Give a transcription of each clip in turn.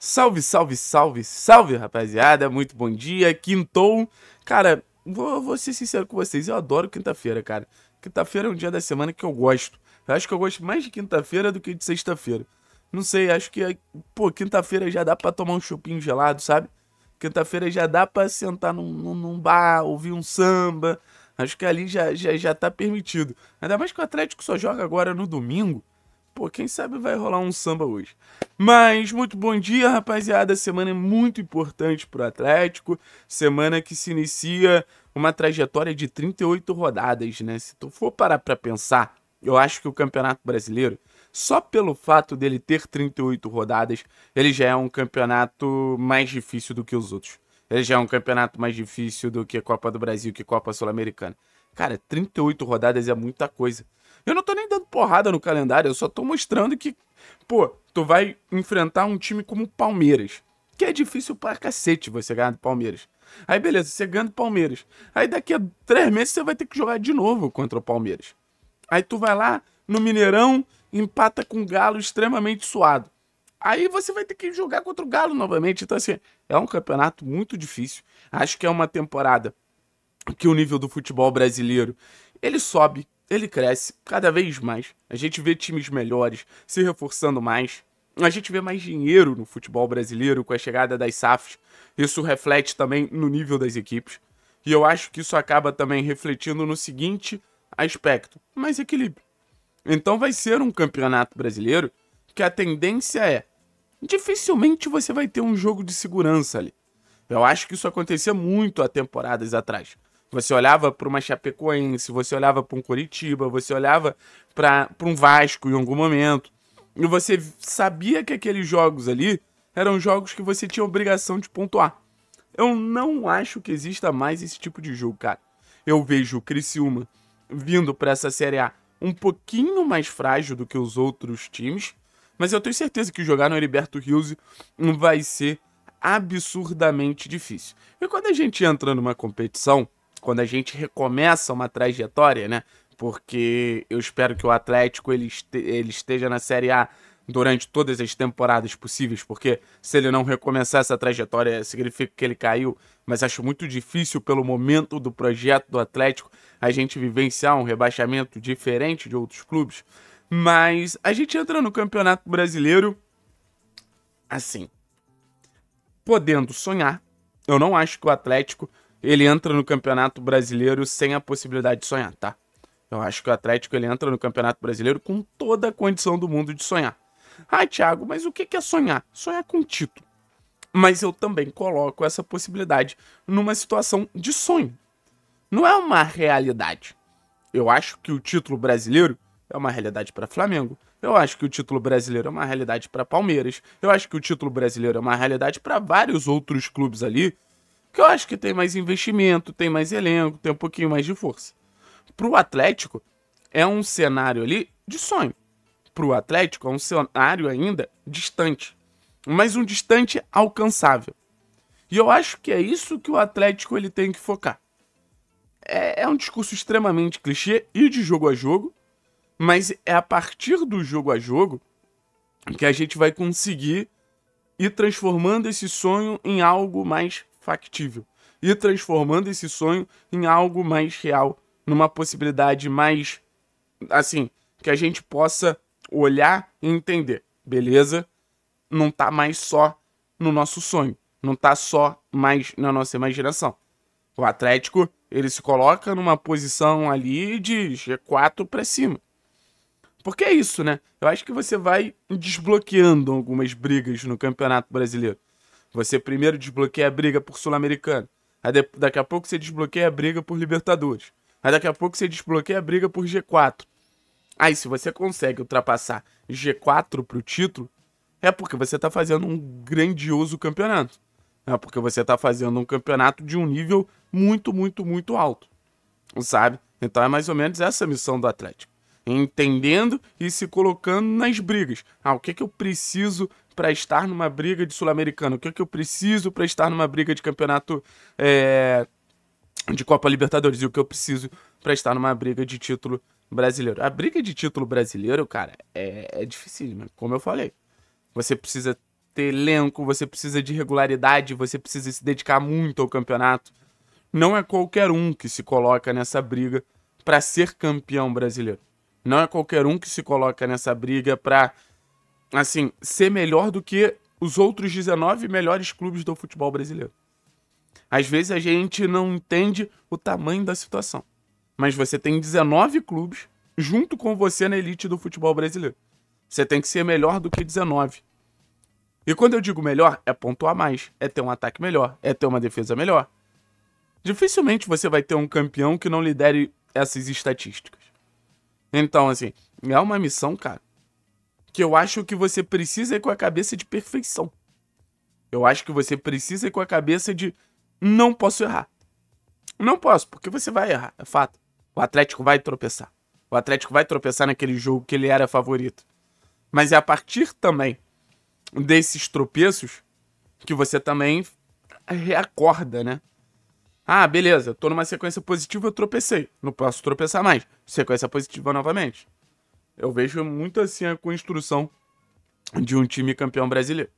Salve, salve, salve, salve, rapaziada. Muito bom dia. Quintou. Cara, vou, vou ser sincero com vocês. Eu adoro quinta-feira, cara. Quinta-feira é um dia da semana que eu gosto. Eu acho que eu gosto mais de quinta-feira do que de sexta-feira. Não sei, acho que, pô, quinta-feira já dá pra tomar um chupinho gelado, sabe? Quinta-feira já dá pra sentar num, num, bar, ouvir um samba. Acho que ali já, já, já tá permitido. Ainda mais que o Atlético só joga agora no domingo. Pô, quem sabe vai rolar um samba hoje. Mas muito bom dia, rapaziada. Semana é muito importante para Atlético. Semana que se inicia uma trajetória de 38 rodadas, né? Se tu for parar para pensar, eu acho que o Campeonato Brasileiro, só pelo fato dele ter 38 rodadas, ele já é um campeonato mais difícil do que os outros. Ele já é um campeonato mais difícil do que a Copa do Brasil, que Copa Sul-Americana. Cara, 38 rodadas é muita coisa. Eu não tô nem dando porrada no calendário, eu só tô mostrando que, pô, tu vai enfrentar um time como o Palmeiras. Que é difícil pra cacete você ganhar do Palmeiras. Aí beleza, você ganha do Palmeiras. Aí daqui a três meses você vai ter que jogar de novo contra o Palmeiras. Aí tu vai lá no Mineirão, empata com o Galo extremamente suado. Aí você vai ter que jogar contra o Galo novamente. Então, assim, é um campeonato muito difícil. Acho que é uma temporada que o nível do futebol brasileiro ele sobe ele cresce cada vez mais. A gente vê times melhores se reforçando mais. A gente vê mais dinheiro no futebol brasileiro com a chegada das SAFs. Isso reflete também no nível das equipes. E eu acho que isso acaba também refletindo no seguinte aspecto: mais equilíbrio. Então vai ser um campeonato brasileiro que a tendência é dificilmente você vai ter um jogo de segurança ali. Eu acho que isso acontecia muito há temporadas atrás. Você olhava para uma Chapecoense, você olhava para um Coritiba, você olhava para um Vasco em algum momento. E você sabia que aqueles jogos ali eram jogos que você tinha obrigação de pontuar. Eu não acho que exista mais esse tipo de jogo, cara. Eu vejo o Criciúma vindo para essa Série A um pouquinho mais frágil do que os outros times, mas eu tenho certeza que jogar no Heriberto Rios vai ser absurdamente difícil. E quando a gente entra numa competição, quando a gente recomeça uma trajetória, né? Porque eu espero que o Atlético ele, este, ele esteja na Série A durante todas as temporadas possíveis, porque se ele não recomeçar essa trajetória, significa que ele caiu. Mas acho muito difícil, pelo momento do projeto do Atlético, a gente vivenciar um rebaixamento diferente de outros clubes. Mas a gente entra no Campeonato Brasileiro assim, podendo sonhar. Eu não acho que o Atlético ele entra no Campeonato Brasileiro sem a possibilidade de sonhar, tá? Eu acho que o Atlético ele entra no Campeonato Brasileiro com toda a condição do mundo de sonhar. Ah, Thiago, mas o que é sonhar? Sonhar com título. Mas eu também coloco essa possibilidade numa situação de sonho. Não é uma realidade. Eu acho que o título brasileiro é uma realidade para Flamengo. Eu acho que o título brasileiro é uma realidade para Palmeiras. Eu acho que o título brasileiro é uma realidade para vários outros clubes ali que eu acho que tem mais investimento, tem mais elenco, tem um pouquinho mais de força. Pro Atlético, é um cenário ali de sonho. Pro Atlético, é um cenário ainda distante. Mas um distante alcançável. E eu acho que é isso que o Atlético ele tem que focar. É, é um discurso extremamente clichê e de jogo a jogo, mas é a partir do jogo a jogo que a gente vai conseguir ir transformando esse sonho em algo mais factível e transformando esse sonho em algo mais real, numa possibilidade mais assim, que a gente possa olhar e entender. Beleza? Não tá mais só no nosso sonho, não tá só mais na nossa imaginação. O Atlético, ele se coloca numa posição ali de G4 para cima. Porque é isso, né? Eu acho que você vai desbloqueando algumas brigas no Campeonato Brasileiro. Você primeiro desbloqueia a briga por Sul-Americano. Aí de, daqui a pouco você desbloqueia a briga por Libertadores. Aí daqui a pouco você desbloqueia a briga por G4. Aí se você consegue ultrapassar G4 pro título, é porque você está fazendo um grandioso campeonato. É porque você está fazendo um campeonato de um nível muito, muito, muito alto. Sabe? Então é mais ou menos essa a missão do Atlético entendendo e se colocando nas brigas. Ah, o que, é que eu preciso para estar numa briga de Sul-Americano? O que, é que eu preciso para estar numa briga de campeonato é, de Copa Libertadores? E o que eu preciso para estar numa briga de título brasileiro? A briga de título brasileiro, cara, é, é né? como eu falei. Você precisa ter elenco, você precisa de regularidade, você precisa se dedicar muito ao campeonato. Não é qualquer um que se coloca nessa briga para ser campeão brasileiro. Não é qualquer um que se coloca nessa briga para, assim, ser melhor do que os outros 19 melhores clubes do futebol brasileiro. Às vezes a gente não entende o tamanho da situação. Mas você tem 19 clubes junto com você na elite do futebol brasileiro. Você tem que ser melhor do que 19. E quando eu digo melhor, é pontuar mais, é ter um ataque melhor, é ter uma defesa melhor. Dificilmente você vai ter um campeão que não lidere essas estatísticas. Então, assim, é uma missão, cara, que eu acho que você precisa ir com a cabeça de perfeição. Eu acho que você precisa ir com a cabeça de não posso errar. Não posso, porque você vai errar, é fato. O Atlético vai tropeçar. O Atlético vai tropeçar naquele jogo que ele era favorito. Mas é a partir também desses tropeços que você também reacorda, né? Ah, beleza, tô numa sequência positiva, eu tropecei. Não posso tropeçar mais. Sequência positiva novamente. Eu vejo muito assim a construção de um time campeão brasileiro.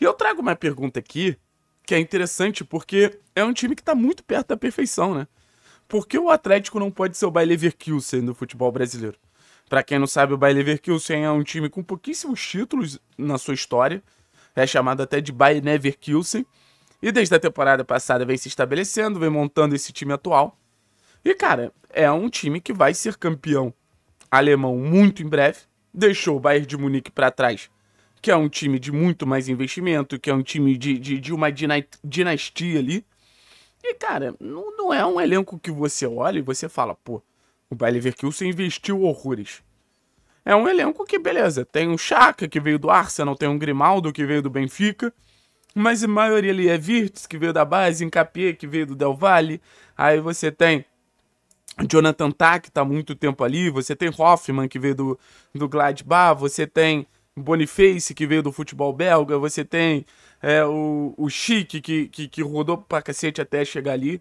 E eu trago uma pergunta aqui que é interessante porque é um time que tá muito perto da perfeição, né? Por que o Atlético não pode ser o Bayer Leverkusen no futebol brasileiro? Para quem não sabe, o Bayer Leverkusen é um time com pouquíssimos títulos na sua história. É chamado até de Bayer Leverkusen. E desde a temporada passada vem se estabelecendo, vem montando esse time atual. E, cara, é um time que vai ser campeão alemão muito em breve. Deixou o Bayern de Munique para trás, que é um time de muito mais investimento, que é um time de, de, de uma dinastia ali. E, cara, não, não, é um elenco que você olha e você fala, pô, o Bayer Leverkusen investiu horrores. É um elenco que, beleza, tem um Chaka que veio do Arsenal, tem um Grimaldo que veio do Benfica mas a maioria ali é Virtus, que veio da base, Encapié, que veio do Del Valle. Aí você tem Jonathan Tack, que está muito tempo ali. Você tem Hoffman, que veio do, do Gladbach. Você tem Boniface, que veio do futebol belga. Você tem é, o, o Chique, que, que, que rodou pra cacete até chegar ali.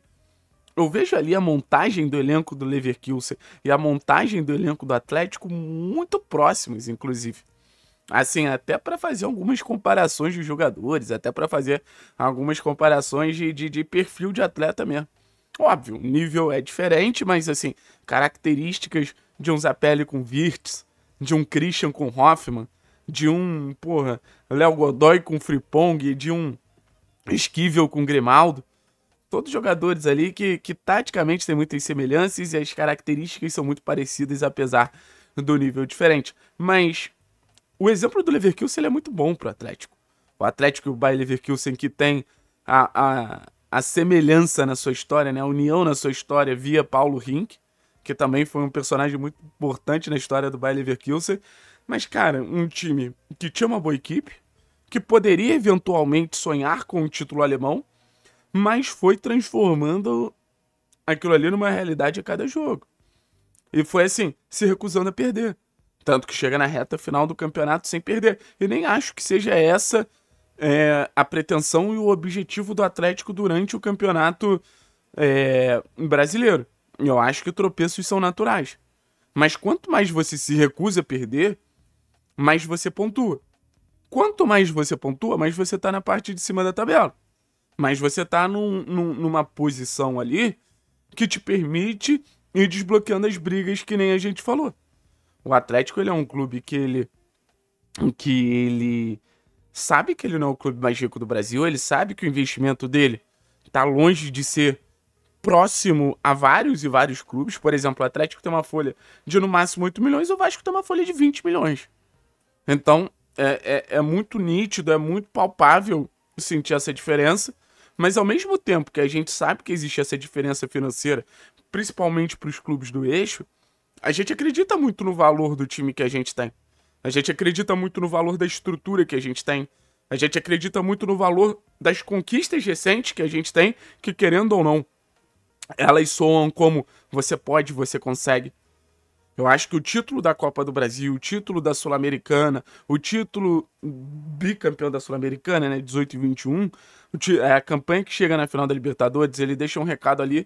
Eu vejo ali a montagem do elenco do Leverkusen e a montagem do elenco do Atlético muito próximos, inclusive. Assim, até para fazer algumas comparações de jogadores, até para fazer algumas comparações de, de, de perfil de atleta mesmo. Óbvio, o nível é diferente, mas assim, características de um Zapelli com Virtus, de um Christian com Hoffman, de um, porra, Léo Godoy com Fripong, de um Esquivel com Grimaldo. Todos jogadores ali que, que taticamente têm muitas semelhanças e as características são muito parecidas, apesar do nível diferente. Mas o exemplo do Leverkusen é muito bom pro Atlético. O Atlético e o Bayer Leverkusen que tem a, a, a semelhança na sua história, né? A união na sua história via Paulo Rink, que também foi um personagem muito importante na história do Bayer Leverkusen. Mas, cara, um time que tinha uma boa equipe, que poderia eventualmente sonhar com o um título alemão, mas foi transformando aquilo ali numa realidade a cada jogo. E foi assim, se recusando a perder. Tanto que chega na reta final do campeonato sem perder. E nem acho que seja essa é, a pretensão e o objetivo do Atlético durante o campeonato é, brasileiro. Eu acho que tropeços são naturais. Mas quanto mais você se recusa a perder, mais você pontua. Quanto mais você pontua, mais você está na parte de cima da tabela. Mas você está num, num, numa posição ali que te permite ir desbloqueando as brigas que nem a gente falou o Atlético ele é um clube que ele que ele sabe que ele não é o clube mais rico do Brasil, ele sabe que o investimento dele está longe de ser próximo a vários e vários clubes. Por exemplo, o Atlético tem uma folha de no máximo 8 milhões, o Vasco tem uma folha de 20 milhões. Então, é, é, é muito nítido, é muito palpável sentir essa diferença. Mas ao mesmo tempo que a gente sabe que existe essa diferença financeira, principalmente para os clubes do eixo, a gente acredita muito no valor do time que a gente tem. A gente acredita muito no valor da estrutura que a gente tem. A gente acredita muito no valor das conquistas recentes que a gente tem, que querendo ou não, elas soam como você pode, você consegue. Eu acho que o título da Copa do Brasil, o título da Sul-Americana, o título bicampeão da Sul-Americana, né, 18 e 21, é, a campanha que chega na final da Libertadores, ele deixa um recado ali,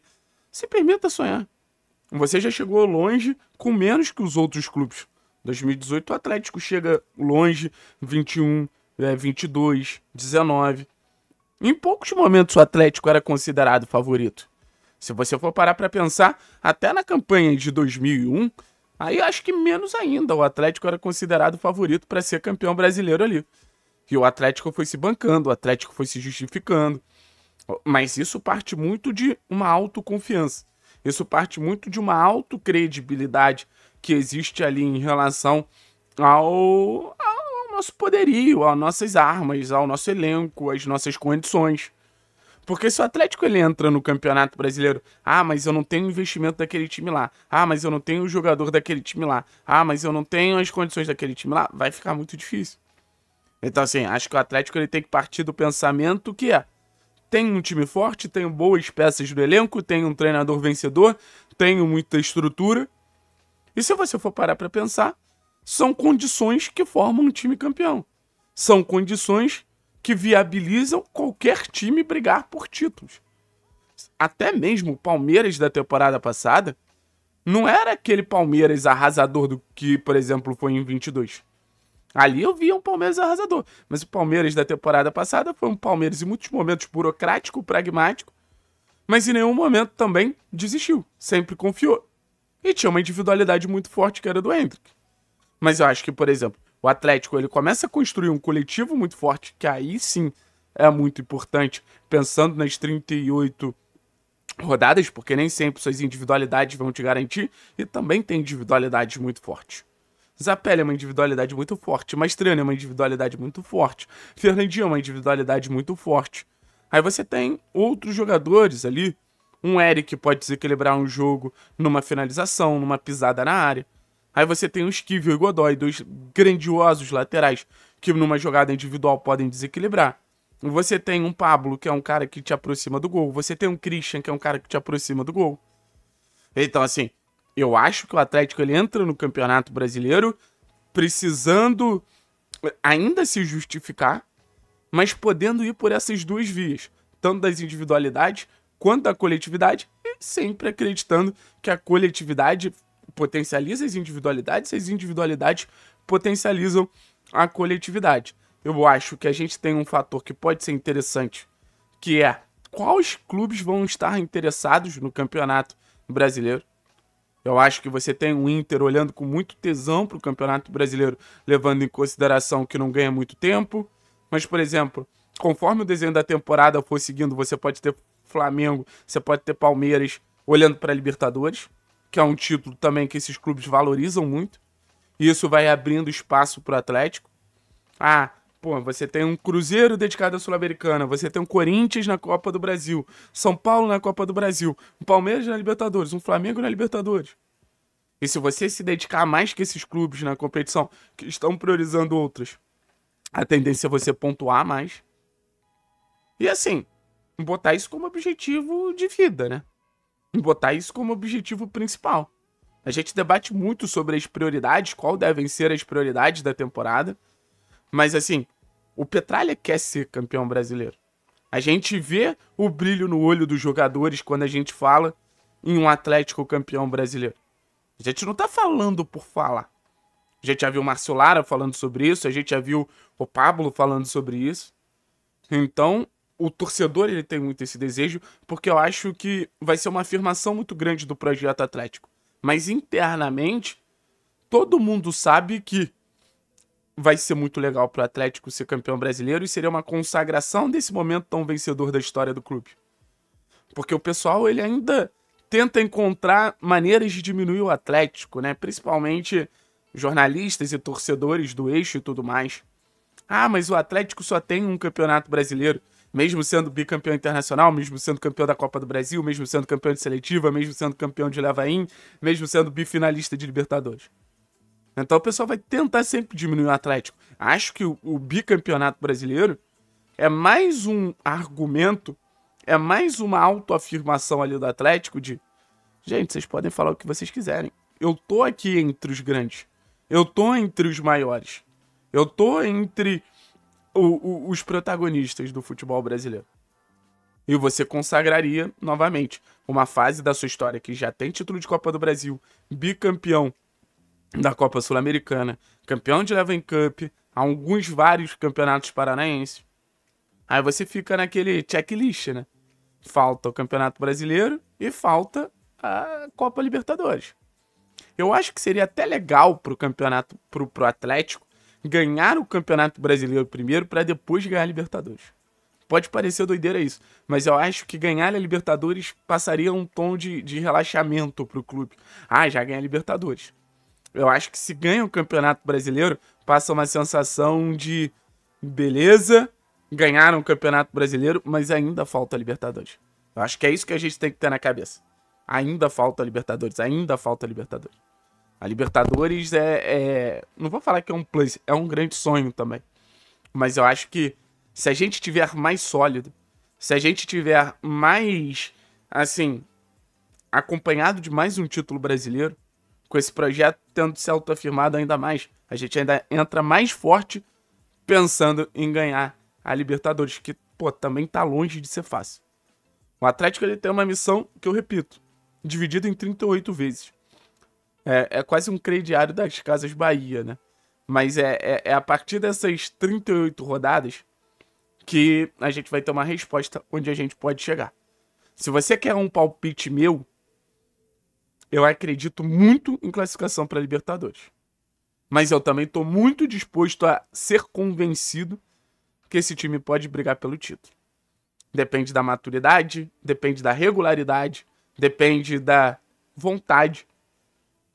se permita sonhar. Você já chegou longe com menos que os outros clubes. 2018 o Atlético chega longe, 21, 22, 19. Em poucos momentos o Atlético era considerado favorito. Se você for parar para pensar, até na campanha de 2001, aí acho que menos ainda. O Atlético era considerado favorito para ser campeão brasileiro ali. E o Atlético foi se bancando, o Atlético foi se justificando. Mas isso parte muito de uma autoconfiança. Isso parte muito de uma autocredibilidade que existe ali em relação ao, ao nosso poderio, às nossas armas, ao nosso elenco, às nossas condições. Porque se o Atlético ele entra no Campeonato Brasileiro, ah, mas eu não tenho investimento daquele time lá. Ah, mas eu não tenho o jogador daquele time lá. Ah, mas eu não tenho as condições daquele time lá, vai ficar muito difícil. Então assim, acho que o Atlético ele tem que partir do pensamento que é: tem um time forte, tem boas peças do elenco, tem um treinador vencedor, tem muita estrutura. E se você for parar para pensar, são condições que formam um time campeão. São condições que viabilizam qualquer time brigar por títulos. Até mesmo o Palmeiras da temporada passada não era aquele Palmeiras arrasador do que, por exemplo, foi em 22. Ali eu via um Palmeiras arrasador. Mas o Palmeiras da temporada passada foi um Palmeiras em muitos momentos burocrático, pragmático, mas em nenhum momento também desistiu. Sempre confiou. E tinha uma individualidade muito forte que era do Hendrick. Mas eu acho que, por exemplo, o Atlético ele começa a construir um coletivo muito forte, que aí sim é muito importante, pensando nas 38 rodadas, porque nem sempre suas individualidades vão te garantir, e também tem individualidades muito fortes. Zapelli é uma individualidade muito forte. Mastriano é uma individualidade muito forte. Fernandinho é uma individualidade muito forte. Aí você tem outros jogadores ali. Um Eric pode desequilibrar um jogo numa finalização, numa pisada na área. Aí você tem o Esquivel e Godoy, dois grandiosos laterais que numa jogada individual podem desequilibrar. Você tem um Pablo, que é um cara que te aproxima do gol. Você tem um Christian, que é um cara que te aproxima do gol. Então, assim, eu acho que o Atlético ele entra no Campeonato Brasileiro precisando eh, ainda se justificar, mas podendo ir por essas duas vias, tanto das individualidades quanto da coletividade, e sempre acreditando que a coletividade potencializa as individualidades e as individualidades potencializam a coletividade. Eu acho que a gente tem um fator que pode ser interessante, que é quais clubes vão estar interessados no campeonato brasileiro. Eu acho que você tem o Inter olhando com muito tesão para o Campeonato Brasileiro, levando em consideração que não ganha muito tempo. Mas, por exemplo, conforme o desenho da temporada for seguindo, você pode ter Flamengo, você pode ter Palmeiras olhando para Libertadores, que é um título também que esses clubes valorizam muito. E isso vai abrindo espaço para o Atlético. Ah, Pô, você tem um Cruzeiro dedicado à Sul-Americana, você tem um Corinthians na Copa do Brasil, São Paulo na Copa do Brasil, um Palmeiras na Libertadores, um Flamengo na Libertadores. E se você se dedicar mais que esses clubes na competição, que estão priorizando outras, a tendência é você pontuar mais. E assim, botar isso como objetivo de vida, né? Botar isso como objetivo principal. A gente debate muito sobre as prioridades, qual devem ser as prioridades da temporada. Mas assim, o Petralha quer ser campeão brasileiro. A gente vê o brilho no olho dos jogadores quando a gente fala em um Atlético campeão brasileiro. A gente não tá falando por falar. A gente já viu o Márcio Lara falando sobre isso, a gente já viu o Pablo falando sobre isso. Então, o torcedor ele tem muito esse desejo, porque eu acho que vai ser uma afirmação muito grande do projeto Atlético. Mas internamente, todo mundo sabe que vai ser muito legal para o Atlético ser campeão brasileiro e seria uma consagração desse momento tão vencedor da história do clube. Porque o pessoal ele ainda tenta encontrar maneiras de diminuir o Atlético, né? Principalmente jornalistas e torcedores do eixo e tudo mais. Ah, mas o Atlético só tem um campeonato brasileiro, mesmo sendo bicampeão internacional, mesmo sendo campeão da Copa do Brasil, mesmo sendo campeão de seletiva, mesmo sendo campeão de Lavaim, mesmo sendo bifinalista de Libertadores. Então o pessoal vai tentar sempre diminuir o Atlético. Acho que o, o bicampeonato brasileiro é mais um argumento, é mais uma autoafirmação ali do Atlético de gente, vocês podem falar o que vocês quiserem. Eu tô aqui entre os grandes. Eu tô entre os maiores. Eu tô entre o, o, os protagonistas do futebol brasileiro. E você consagraria novamente uma fase da sua história que já tem título de Copa do Brasil, bicampeão da Copa Sul-Americana, campeão de Leven Cup, alguns vários campeonatos paranaenses. Aí você fica naquele checklist, né? Falta o Campeonato Brasileiro e falta a Copa Libertadores. Eu acho que seria até legal pro campeonato, pro, pro Atlético, ganhar o Campeonato Brasileiro primeiro para depois ganhar a Libertadores. Pode parecer doideira isso, mas eu acho que ganhar a Libertadores passaria um tom de, de relaxamento pro clube. Ah, já ganha a Libertadores. Eu acho que se ganha o Campeonato Brasileiro, passa uma sensação de beleza, ganharam o Campeonato Brasileiro, mas ainda falta a Libertadores. Eu acho que é isso que a gente tem que ter na cabeça. Ainda falta a Libertadores, ainda falta a Libertadores. A Libertadores é, é, Não vou falar que é um plus, é um grande sonho também. Mas eu acho que se a gente tiver mais sólido, se a gente tiver mais, assim, acompanhado de mais um título brasileiro, com esse projeto tendo se autoafirmado ainda mais, a gente ainda entra mais forte pensando em ganhar a Libertadores, que, pô, também tá longe de ser fácil. O Atlético ele tem uma missão que eu repito, dividida em 38 vezes. É, é quase um crediário das Casas Bahia, né? Mas é, é, é a partir dessas 38 rodadas que a gente vai ter uma resposta onde a gente pode chegar. Se você quer um palpite meu, eu acredito muito em classificação para Libertadores. Mas eu também estou muito disposto a ser convencido que esse time pode brigar pelo título. Depende da maturidade, depende da regularidade, depende da vontade,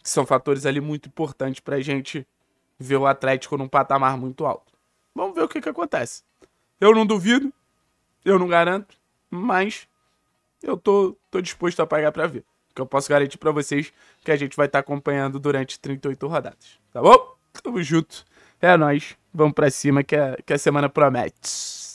que são fatores ali muito importantes para a gente ver o Atlético num patamar muito alto. Vamos ver o que, que acontece. Eu não duvido, eu não garanto, mas eu tô, tô disposto a pagar para ver que eu posso garantir para vocês que a gente vai estar tá acompanhando durante 38 rodadas, tá bom? Tamo junto. É nóis. Vamos pra cima que a, é, que a é semana promete.